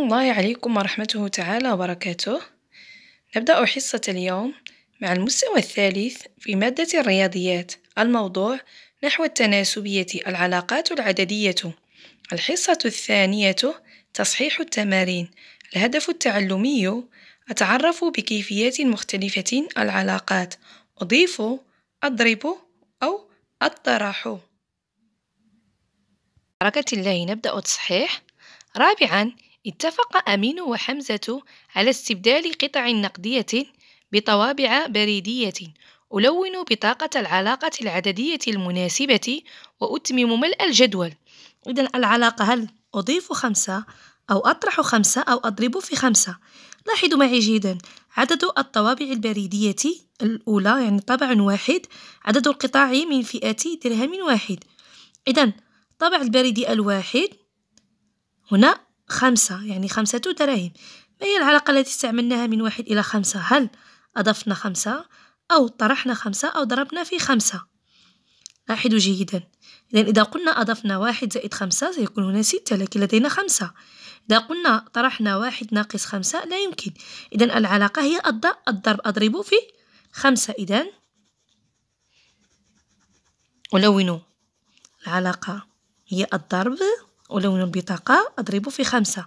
الله عليكم ورحمته تعالى وبركاته نبدأ حصة اليوم مع المستوى الثالث في مادة الرياضيات الموضوع نحو التناسبية العلاقات العددية الحصة الثانية تصحيح التمارين الهدف التعلمي أتعرف بكيفيات مختلفة العلاقات أضيف أضرب أو أطرح بركة الله نبدأ التصحيح رابعا اتفق أمين وحمزة على استبدال قطع نقدية بطوابع بريدية ألون بطاقة العلاقة العددية المناسبة وأتمم ملء الجدول إذا العلاقة هل أضيف خمسة أو أطرح خمسة أو أضرب في خمسة لاحظوا معي جيدا عدد الطوابع البريدية الأولى يعني طبع واحد عدد القطاع من فئة درهم واحد إذا طبع البريدي الواحد هنا خمسة يعني خمسة دراهم ما هي العلاقة التي استعملناها من واحد إلى خمسة هل أضفنا خمسة أو طرحنا خمسة أو ضربنا في خمسة لاحظوا جيدا إذا إذا قلنا أضفنا واحد زائد خمسة سيكون هنا ستة لكن لدينا خمسة إذا قلنا طرحنا واحد ناقص خمسة لا يمكن إذا العلاقة هي الضرب أضرب في خمسة إذا ألون العلاقة هي الضرب ولون البطاقة أضرب في خمسة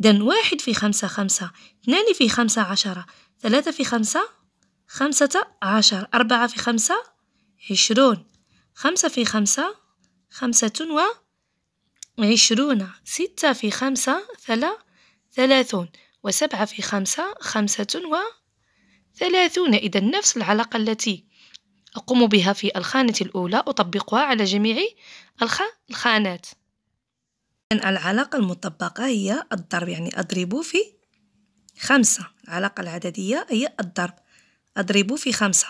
إذا واحد في خمسة خمسة اثنان في خمسة عشرة ثلاثة في خمسة خمسة عشر أربعة في خمسة عشرون خمسة في خمسة خمسة وعشرون ستة في خمسة ثلا ثلاثون وسبعة في خمسة خمسة وثلاثون إذا نفس العلاقة التي أقوم بها في الخانة الأولى أطبقها على جميع الخانات العلاقة المطبقة هي الضرب يعني أضرب في خمسة العلاقة العددية هي الضرب أضرب في خمسة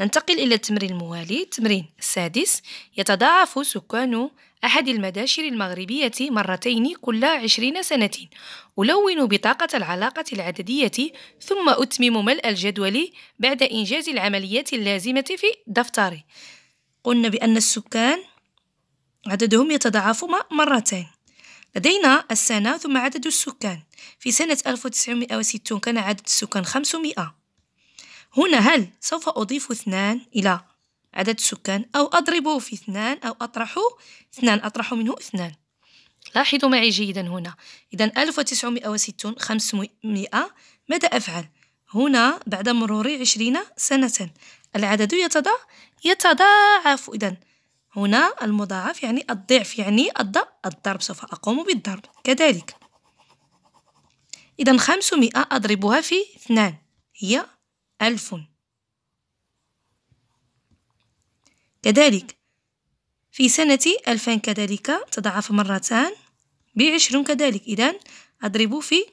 ننتقل إلى التمرين الموالي التمرين السادس يتضاعف سكان أحد المداشر المغربية مرتين كل عشرين سنة ألون بطاقة العلاقة العددية ثم أتمم ملء الجدول بعد إنجاز العمليات اللازمة في دفتري قلنا بأن السكان عددهم يتضاعف مرتين لدينا السنة ثم عدد السكان في سنة 1960 كان عدد السكان 500 هنا هل سوف أضيف اثنان إلى عدد السكان أو أضربه في اثنان أو أطرحه اثنان أطرح منه اثنان لاحظوا معي جيدا هنا إذا 1960 500 ماذا أفعل؟ هنا بعد مرور عشرين سنة العدد يتضاعف إذا هنا المضاعف يعني الضعف يعني الضرب سوف أقوم بالضرب كذلك إذا خمسمائة أضربها في اثنان هي ألف كذلك في سنة ألفين كذلك تضاعف مرتان بعشرون كذلك إذا أضرب في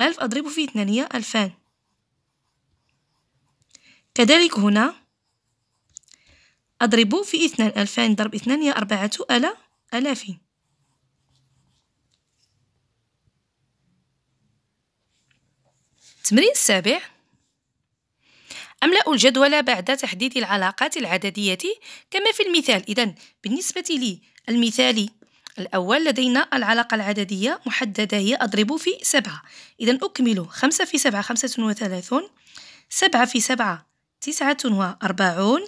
ألف أضرب في اثنان هي ألفان كذلك هنا أضرب في اثنان ألفين ضرب اثنان هي أربعة ألا ألاف التمرين السابع أملأ الجدول بعد تحديد العلاقات العددية كما في المثال إذا بالنسبة لي المثال الأول لدينا العلاقة العددية محددة هي أضرب في سبعة إذا أكمل خمسة في سبعة خمسة وثلاثون سبعة في سبعة تسعة وأربعون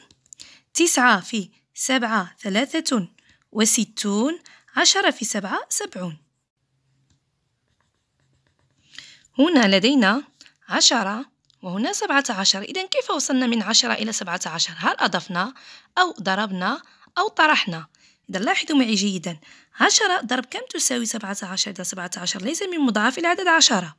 تسعة في سبعة ثلاثة وستون عشرة في سبعة سبعون هنا لدينا عشرة وهنا سبعة عشر إذا كيف وصلنا من عشرة إلى سبعة عشر هل أضفنا أو ضربنا أو طرحنا إذا لاحظوا معي جيدا عشرة ضرب كم تساوي سبعة عشر إذا سبعة عشر ليس من مضاعف العدد عشرة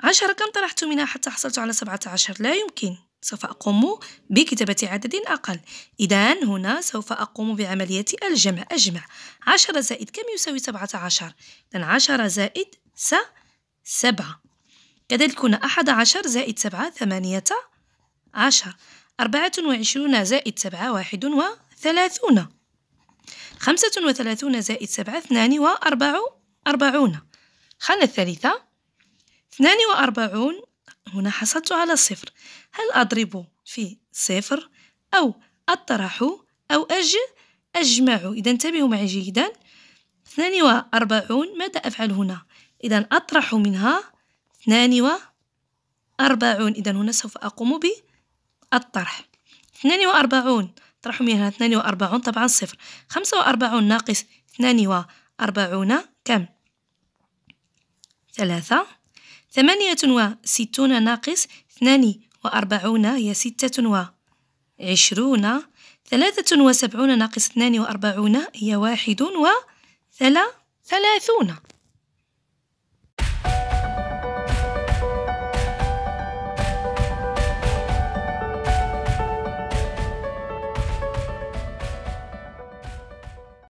عشرة كم طرحت منها حتى حصلت على سبعة عشر لا يمكن سوف أقوم بكتابة عدد أقل إذا هنا سوف أقوم بعملية الجمع أجمع عشرة زائد كم يساوي سبعة عشر إذا عشرة زائد س سبعة كذلك هنا أحد عشر زائد سبعة ثمانية عشر أربعة وعشرون زائد سبعة واحد وثلاثون خمسة وثلاثون زائد سبعة اثنان وأربعون خانة الثالثة اثنان وأربعون هنا حصلت على صفر هل أضرب في صفر أو أطرح أو أج أجمع إذا انتبهوا معي جيدا 42 ماذا أفعل هنا إذا أطرح منها 42 إذا هنا سوف أقوم بالطرح 42 طرح منها 42 طبعا صفر 45 ناقص 42 كم ثلاثة ثمانية وستون ناقص اثنان وأربعون هي ستة وعشرون ثلاثة وسبعون ناقص اثنان وأربعون هي واحد وثلاثون